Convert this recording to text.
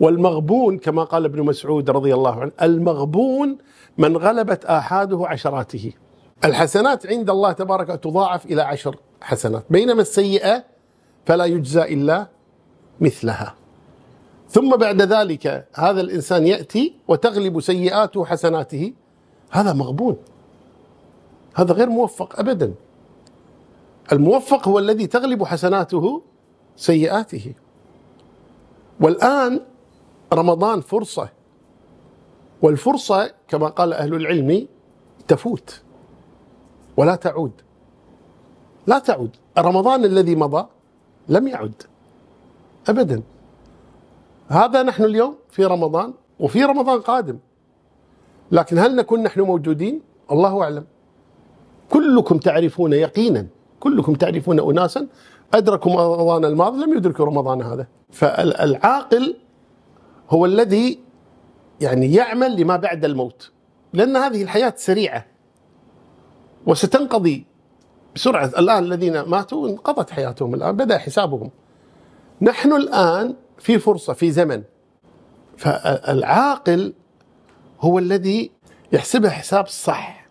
والمغبون كما قال ابن مسعود رضي الله عنه المغبون من غلبت آحاده عشراته الحسنات عند الله تبارك تضاعف إلى عشر حسنات بينما السيئة فلا يجزى إلا مثلها ثم بعد ذلك هذا الإنسان يأتي وتغلب سيئاته حسناته هذا مغبون هذا غير موفق أبدا الموفق هو الذي تغلب حسناته سيئاته والآن رمضان فرصة والفرصة كما قال أهل العلم تفوت ولا تعود لا تعود رمضان الذي مضى لم يعد أبدا هذا نحن اليوم في رمضان وفي رمضان قادم لكن هل نكون نحن موجودين الله أعلم كلكم تعرفون يقينا كلكم تعرفون أناسا أدركوا رمضان الماضي لم يدركوا رمضان هذا فالعاقل هو الذي يعني يعمل لما بعد الموت لأن هذه الحياة سريعة وستنقضي بسرعة الآن الذين ماتوا انقضت حياتهم الآن بدأ حسابهم نحن الآن في فرصة في زمن فالعاقل هو الذي يحسبها حساب صح